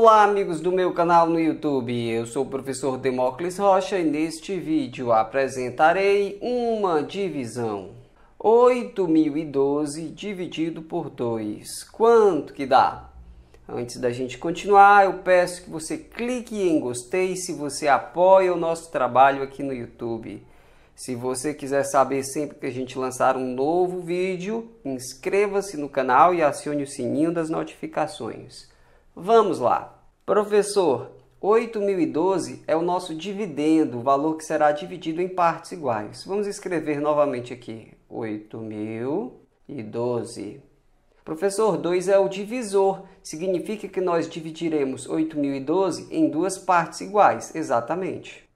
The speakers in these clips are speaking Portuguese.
Olá, amigos do meu canal no YouTube. Eu sou o professor Demócles Rocha e neste vídeo apresentarei uma divisão. 8012 dividido por 2. Quanto que dá? Antes da gente continuar, eu peço que você clique em gostei se você apoia o nosso trabalho aqui no YouTube. Se você quiser saber sempre que a gente lançar um novo vídeo, inscreva-se no canal e acione o sininho das notificações. Vamos lá. Professor, 8.012 é o nosso dividendo, o valor que será dividido em partes iguais. Vamos escrever novamente aqui. 8.012. Professor, 2 é o divisor, significa que nós dividiremos 8.012 em duas partes iguais, exatamente.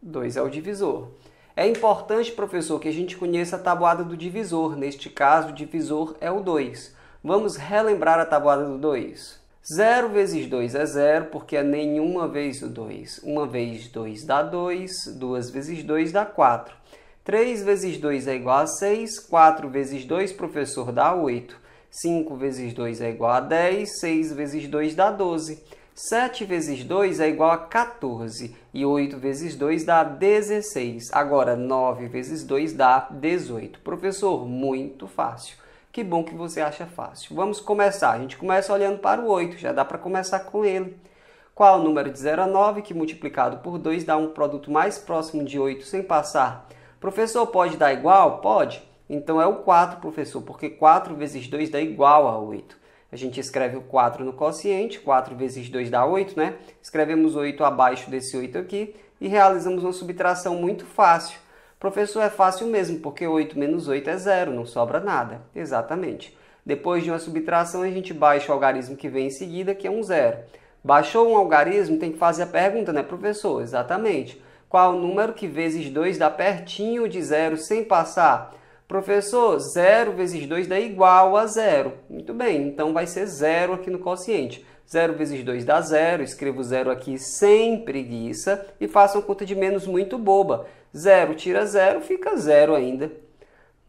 2 é o divisor. É importante, professor, que a gente conheça a tabuada do divisor. Neste caso, o divisor é o 2. Vamos relembrar a tabuada do 2. 0 vezes 2 é 0, porque é nenhuma vez o 2. Uma vez 2 dá 2, 2 vezes 2 dá 4. 3 vezes 2 é igual a 6, 4 vezes 2, professor, dá 8. 5 vezes 2 é igual a 10, 6 vezes 2 dá 12. 7 vezes 2 é igual a 14 e 8 vezes 2 dá 16. Agora, 9 vezes 2 dá 18. Professor, muito fácil. Que bom que você acha fácil. Vamos começar. A gente começa olhando para o 8, já dá para começar com ele. Qual é o número de 0 a 9 que multiplicado por 2 dá um produto mais próximo de 8 sem passar? Professor, pode dar igual? Pode. Então é o 4, professor, porque 4 vezes 2 dá igual a 8. A gente escreve o 4 no quociente, 4 vezes 2 dá 8, né? Escrevemos 8 abaixo desse 8 aqui e realizamos uma subtração muito fácil. Professor, é fácil mesmo, porque 8 menos 8 é zero, não sobra nada. Exatamente. Depois de uma subtração, a gente baixa o algarismo que vem em seguida, que é um zero. Baixou um algarismo, tem que fazer a pergunta, né, professor? Exatamente. Qual o número que vezes 2 dá pertinho de zero sem passar? Professor, 0 vezes 2 dá igual a zero. Muito bem, então vai ser zero aqui no quociente. 0 vezes 2 dá 0, escrevo 0 aqui sem preguiça e faço uma conta de menos muito boba. 0 tira 0, fica 0 ainda.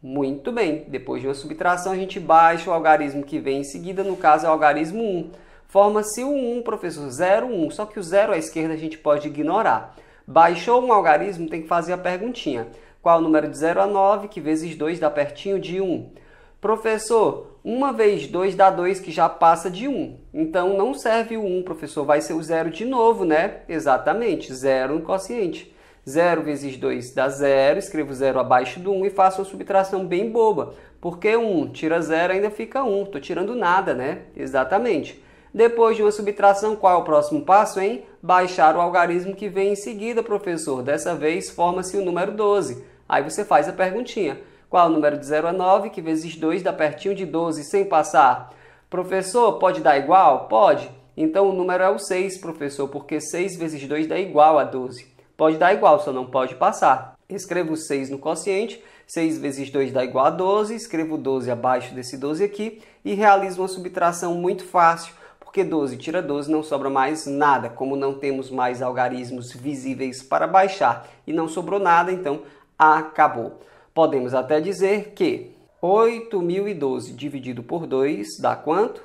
Muito bem, depois de uma subtração a gente baixa o algarismo que vem em seguida, no caso é o algarismo 1. Forma-se o 1, professor, 0, 1, só que o 0 à esquerda a gente pode ignorar. Baixou um algarismo, tem que fazer a perguntinha. Qual o número de 0 a 9, que vezes 2 dá pertinho de 1? Professor, uma vez 2 dá 2 que já passa de 1. Um. Então não serve o 1, um, professor, vai ser o 0 de novo, né? Exatamente, 0 no quociente. 0 vezes 2 dá 0, escrevo 0 abaixo do 1 um e faço uma subtração bem boba. Porque 1 tira 0 ainda fica 1, estou tirando nada, né? Exatamente. Depois de uma subtração, qual é o próximo passo, hein? Baixar o algarismo que vem em seguida, professor. Dessa vez forma-se o número 12. Aí você faz a perguntinha. Qual o número de 0 a 9, que vezes 2 dá pertinho de 12, sem passar? Professor, pode dar igual? Pode. Então o número é o 6, professor, porque 6 vezes 2 dá igual a 12. Pode dar igual, só não pode passar. Escrevo 6 no quociente, 6 vezes 2 dá igual a 12, escrevo 12 abaixo desse 12 aqui e realizo uma subtração muito fácil, porque 12 tira 12 não sobra mais nada, como não temos mais algarismos visíveis para baixar e não sobrou nada, então acabou. Podemos até dizer que 8.012 dividido por 2 dá quanto?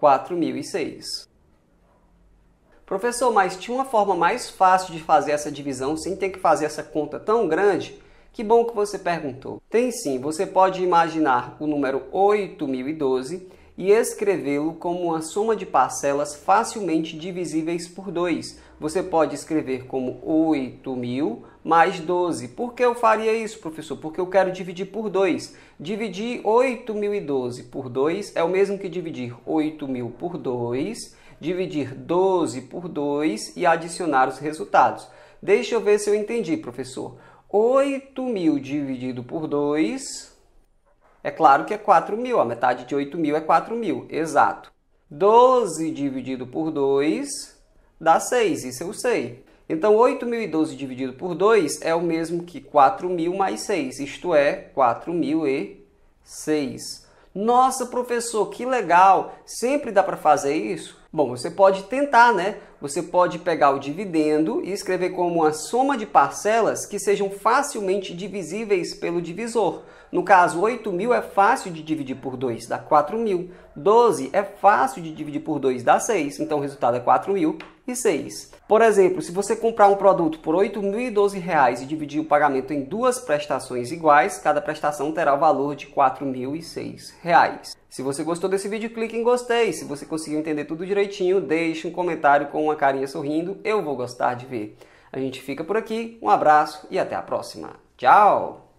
4.006. Professor, mas tinha uma forma mais fácil de fazer essa divisão sem ter que fazer essa conta tão grande? Que bom que você perguntou. Tem sim, você pode imaginar o número 8012 e escrevê-lo como uma soma de parcelas facilmente divisíveis por 2. Você pode escrever como 8.000 mais 12. Por que eu faria isso, professor? Porque eu quero dividir por 2. Dividir 8.012 por 2 é o mesmo que dividir 8.000 por 2, dividir 12 por 2 e adicionar os resultados. Deixa eu ver se eu entendi, professor. 8.000 dividido por 2 é claro que é 4 mil, a metade de 8 mil é 4 mil, exato. 12 dividido por 2 dá 6, isso eu sei. Então, 8.012 dividido por 2 é o mesmo que 4.000 mais 6, isto é, 4.006. Nossa, professor, que legal! Sempre dá para fazer isso? Bom, você pode tentar, né? Você pode pegar o dividendo e escrever como uma soma de parcelas que sejam facilmente divisíveis pelo divisor. No caso, 8 mil é fácil de dividir por 2, dá 4 mil. 12 é fácil de dividir por 2, dá 6. Então, o resultado é 4 mil e 6. Por exemplo, se você comprar um produto por R$ 8.012 e dividir o pagamento em duas prestações iguais, cada prestação terá o valor de R$ 4.006. Se você gostou desse vídeo, clique em gostei. Se você conseguiu entender tudo direito, deixe um comentário com uma carinha sorrindo, eu vou gostar de ver. A gente fica por aqui, um abraço e até a próxima. Tchau!